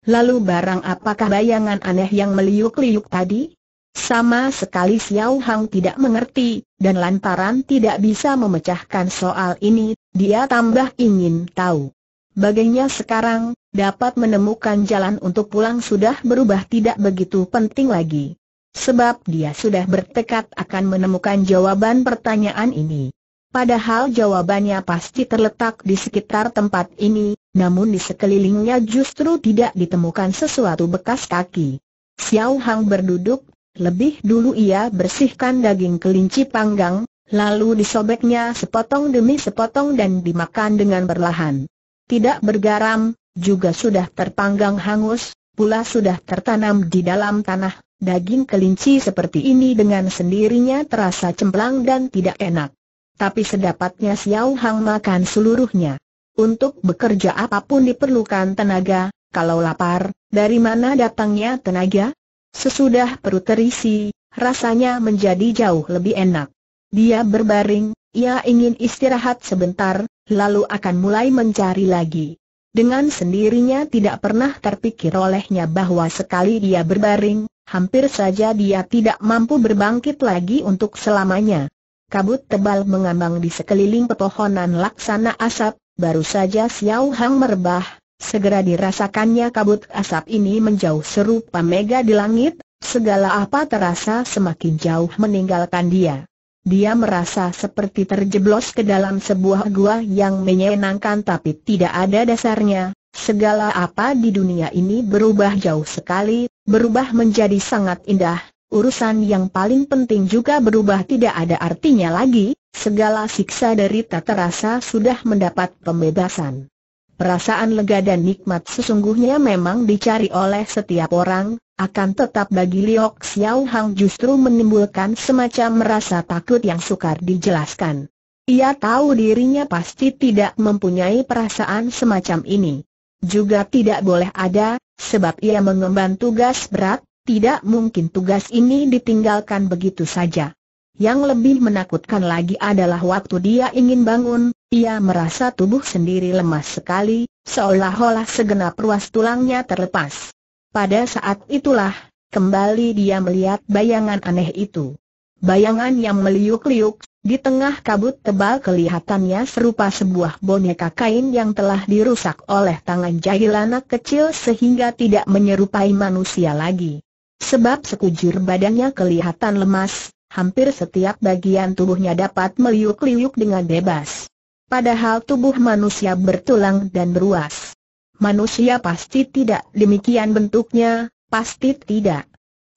A: Lalu barang apakah bayangan aneh yang meliuk-liuk tadi? Sama sekali Xiao Hang tidak mengerti, dan lantaran tidak bisa memecahkan soal ini, dia tambah ingin tahu. Baginya sekarang, dapat menemukan jalan untuk pulang sudah berubah tidak begitu penting lagi. Sebab dia sudah bertekad akan menemukan jawaban pertanyaan ini. Padahal jawabannya pasti terletak di sekitar tempat ini, namun di sekelilingnya justru tidak ditemukan sesuatu bekas kaki. Xiao Hang berduduk, lebih dulu ia bersihkan daging kelinci panggang, lalu disobeknya sepotong demi sepotong dan dimakan dengan perlahan. Tidak bergaram, juga sudah terpanggang hangus, pula sudah tertanam di dalam tanah, daging kelinci seperti ini dengan sendirinya terasa cemplang dan tidak enak. Tapi sedapatnya Xiao Hang makan seluruhnya. Untuk bekerja apapun diperlukan tenaga, kalau lapar, dari mana datangnya tenaga? Sesudah perut terisi, rasanya menjadi jauh lebih enak. Dia berbaring, ia ingin istirahat sebentar, lalu akan mulai mencari lagi. Dengan sendirinya tidak pernah terpikir olehnya bahwa sekali dia berbaring, hampir saja dia tidak mampu berbangkit lagi untuk selamanya. Kabut tebal mengambang di sekeliling pepohonan laksana asap, Baru saja Xiao Hang merebah, segera dirasakannya kabut asap ini menjauh serupa mega di langit, segala apa terasa semakin jauh meninggalkan dia. Dia merasa seperti terjeblos ke dalam sebuah gua yang menyenangkan tapi tidak ada dasarnya. Segala apa di dunia ini berubah jauh sekali, berubah menjadi sangat indah, Urusan yang paling penting juga berubah tidak ada artinya lagi, segala siksa dari tata rasa sudah mendapat pembebasan. Perasaan lega dan nikmat sesungguhnya memang dicari oleh setiap orang, akan tetap bagi Liok Xiao Hang justru menimbulkan semacam merasa takut yang sukar dijelaskan. Ia tahu dirinya pasti tidak mempunyai perasaan semacam ini. Juga tidak boleh ada, sebab ia mengemban tugas berat, tidak mungkin tugas ini ditinggalkan begitu saja. Yang lebih menakutkan lagi adalah waktu dia ingin bangun, ia merasa tubuh sendiri lemas sekali, seolah-olah segenap ruas tulangnya terlepas. Pada saat itulah, kembali dia melihat bayangan aneh itu. Bayangan yang meliuk-liuk, di tengah kabut tebal kelihatannya serupa sebuah boneka kain yang telah dirusak oleh tangan jahil anak kecil sehingga tidak menyerupai manusia lagi. Sebab sekujur badannya kelihatan lemas, hampir setiap bagian tubuhnya dapat meliuk-liuk dengan bebas. Padahal tubuh manusia bertulang dan beruas. Manusia pasti tidak demikian bentuknya, pasti tidak.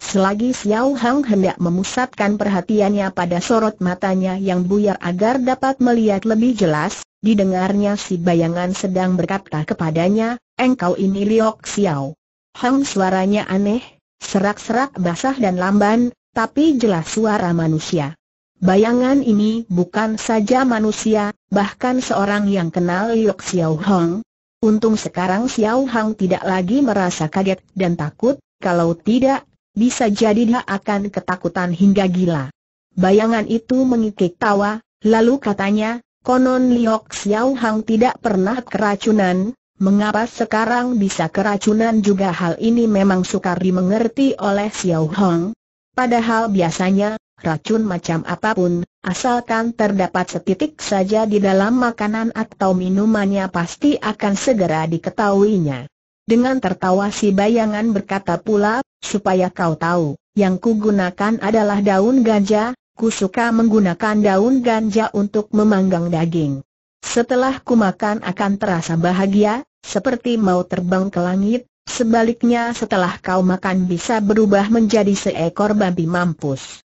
A: Selagi Xiao Hang hendak memusatkan perhatiannya pada sorot matanya yang buyar agar dapat melihat lebih jelas, didengarnya si bayangan sedang berkata kepadanya, engkau ini Liok Xiao. Hang suaranya aneh, Serak-serak basah dan lamban, tapi jelas suara manusia. Bayangan ini bukan saja manusia, bahkan seorang yang kenal Yok Xiao Hong. Untung sekarang Xiao Hong tidak lagi merasa kaget dan takut, kalau tidak, bisa jadi dia akan ketakutan hingga gila. Bayangan itu mengikik tawa, lalu katanya, konon Liok Xiao Hang tidak pernah keracunan, Mengapa sekarang bisa keracunan juga hal ini memang sukar dimengerti oleh Xiao Hong. Padahal biasanya, racun macam apapun, asalkan terdapat setitik saja di dalam makanan atau minumannya pasti akan segera diketahuinya. Dengan tertawa si bayangan berkata pula, supaya kau tahu, yang kugunakan adalah daun ganja, ku suka menggunakan daun ganja untuk memanggang daging. Setelah ku makan akan terasa bahagia, seperti mau terbang ke langit, sebaliknya setelah kau makan bisa berubah menjadi seekor babi mampus.